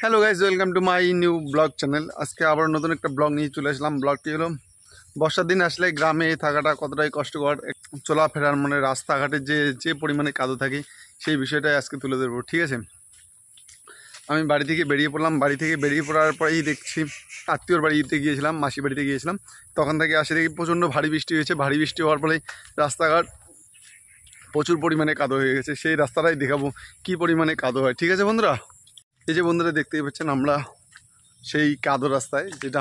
hello guys welcome to my new blog channel আজকে আবার নতুন একটা ব্লগ নিয়ে চলে আসলাম ব্লগটি হলো বর্ষার দিন আসলে গ্রামে থাকাটা কতটাই কষ্টকর চলাফেরার মানে রাস্তাঘাটে যে যে পরিমাণে কাদো থাকে সেই বিষয়টাই আজকে তুলে ধরবো ঠিক আছে আমি বাড়ি থেকে বেরিয়ে পড়লাম বাড়ি থেকে বেরিয়ে পড়ার পরেই দেখছি আত্মীয়র বাড়িতে গিয়েছিলাম মাসি বাড়িতে গিয়েছিলাম তখন থেকে আসে দেখি প্রচণ্ড ভারী বৃষ্টি হয়েছে ভারী বৃষ্টি হওয়ার ফলে রাস্তাঘাট প্রচুর পরিমাণে কাদো হয়ে গেছে সেই রাস্তাটাই দেখাবো কি পরিমাণে কাদো হয় ঠিক আছে বন্ধুরা এই যে বন্ধুরা দেখতেই পাচ্ছেন আমরা সেই কাদো রাস্তায় যেটা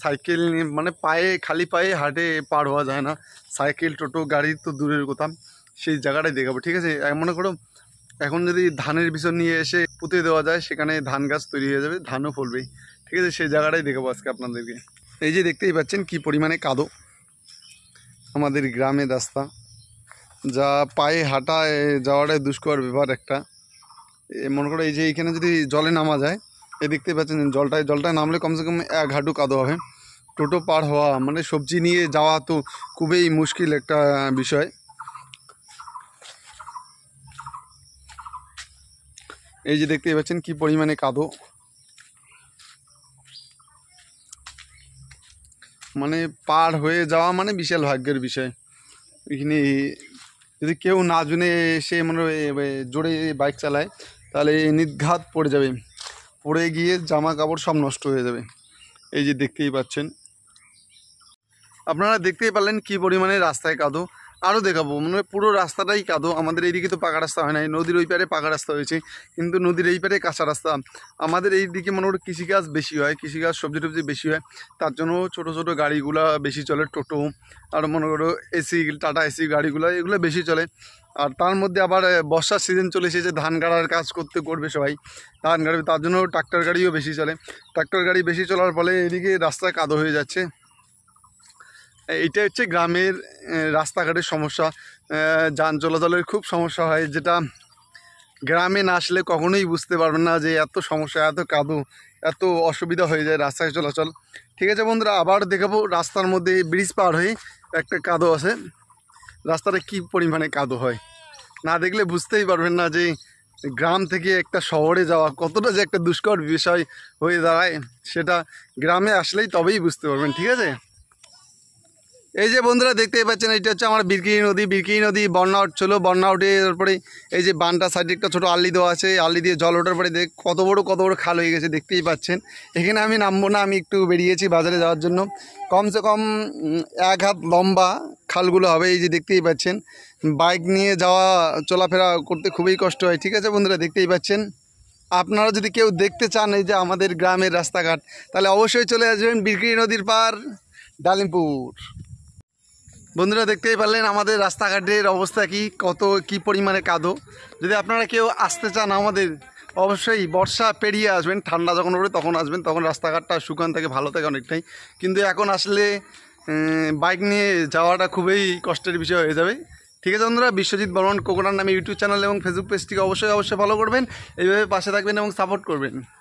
সাইকেল নিয়ে মানে পায়ে খালি পায়ে হাটে পার হওয়া যায় না সাইকেল টোটো গাড়ি তো দূরের কোথাও সেই জায়গাটাই দেখাবো ঠিক আছে মনে করো এখন যদি ধানের বিষয় নিয়ে এসে পুঁতে দেওয়া যায় সেখানে ধান গাছ তৈরি হয়ে যাবে ধানও ফলবেই ঠিক আছে সেই জায়গাটাই দেখাবো আজকে আপনাদেরকে এই যে দেখতেই পাচ্ছেন কি পরিমাণে কাদো আমাদের গ্রামের রাস্তা যা পায়ে হাঁটায় যাওয়াটাই দুষ্কর ব্যাপার একটা মনে করো এই যে এইখানে যদি জলে নামা যায় এ দেখতে পাচ্ছেন জলটায় জলটায় নামলে কমসে কম এক হাঁটু কাদো হবে টোটো পার হওয়া মানে সবজি নিয়ে যাওয়া তো খুবই মুশকিল একটা বিষয় এই যে দেখতে পাচ্ছেন কি পরিমাণে কাদো মানে পার হয়ে যাওয়া মানে বিশাল ভাগ্যের বিষয় এখানে যদি কেউ না জুনে সে মানে জোরে বাইক চালায় তাহলে নির্ঘাত পড়ে যাবে পড়ে গিয়ে জামা কাপড় সব নষ্ট হয়ে যাবে এই যে দেখতেই পাচ্ছেন আপনারা দেখতেই পারলেন কি পরিমাণে রাস্তায় কাঁদো আরও দেখাবো মানে পুরো রাস্তাটাই কাদো আমাদের এইদিকে তো পাকা রাস্তা হয় নাই নদীর ওই পারে পাকা রাস্তা হয়েছে কিন্তু নদীর এই পারে কাঁচা রাস্তা আমাদের এই দিকে মনে করো কৃষিকাজ বেশি হয় কৃষিকাজ সবজি টবজি বেশি হয় তার জন্য ছোট ছোট গাড়িগুলা বেশি চলে টোটো আর মনে করো এসি টাটা এসি গাড়িগুলো এগুলো বেশি চলে আর তার মধ্যে আবার বর্ষার সিজন চলে এসেছে ধান গাড়ার কাজ করতে করবে সবাই ধান গাড়ি তার জন্য ট্রাক্টর গাড়িও বেশি চলে ট্রাক্টর গাড়ি বেশি চলার ফলে এদিকে রাস্তা কাদো হয়ে যাচ্ছে এটা হচ্ছে গ্রামের রাস্তাঘাটের সমস্যা যান চলাচলের খুব সমস্যা হয় যেটা গ্রামে না আসলে কখনোই বুঝতে পারবেন না যে এত সমস্যা এত কাদু এত অসুবিধা হয়ে যায় রাস্তায় চলাচল ঠিক আছে বন্ধুরা আবার দেখাবো রাস্তার মধ্যে ব্রিজ পার হয়ে একটা কাদো আছে রাস্তাটা কি পরিমাণে কাঁদো হয় না দেখলে বুঝতেই পারবেন না যে গ্রাম থেকে একটা শহরে যাওয়া কতটা যে একটা দুষ্কর বিষয় হয়ে দাঁড়ায় সেটা গ্রামে আসলেই তবেই বুঝতে পারবেন ঠিক আছে এই যে বন্ধুরা দেখতেই পাচ্ছেন এটা হচ্ছে আমার বিরকিরি নদী বিরকিরি নদী বন্যা ছিল বন্যা উঠে তারপরে এই যে বানটা সাইডে একটা ছোটো আল্লি দেওয়া আছে আল্লি দিয়ে জল ওঠার পরে দেখ কত বড় কত বড় খাল হয়ে গেছে দেখতেই পাচ্ছেন এখানে আমি নামবো না আমি একটু বেরিয়েছি বাজারে যাওয়ার জন্য কমসে কম এক হাত লম্বা খালগুলো হবে এই যে দেখতেই পাচ্ছেন বাইক নিয়ে যাওয়া চলাফেরা করতে খুবই কষ্ট হয় ঠিক আছে বন্ধুরা দেখতেই পাচ্ছেন আপনারা যদি কেউ দেখতে চান এই যে আমাদের গ্রামের রাস্তাঘাট তাহলে অবশ্যই চলে আসবেন বিরকিরি নদীর পার ডালিমপুর বন্ধুরা দেখতেই পারলেন আমাদের রাস্তাঘাটের অবস্থা কি কত কি পরিমাণে কাদো যদি আপনারা কেউ আসতে চান আমাদের অবশ্যই বর্ষা পেরিয়ে আসবেন ঠান্ডা যখন পড়বে তখন আসবেন তখন রাস্তাঘাটটা শুকান থাকে ভালো থাকে অনেকটাই কিন্তু এখন আসলে বাইক নিয়ে যাওয়াটা খুবই কষ্টের বিষয় হয়ে যাবে ঠিক আছে বন্ধুরা বিশ্বজিৎ বর্মন কোকোনার নামে ইউটিউব চ্যানেল এবং ফেসবুক পেজটিকে অবশ্যই অবশ্যই ফলো করবেন এইভাবে পাশে থাকবেন এবং সাপোর্ট করবেন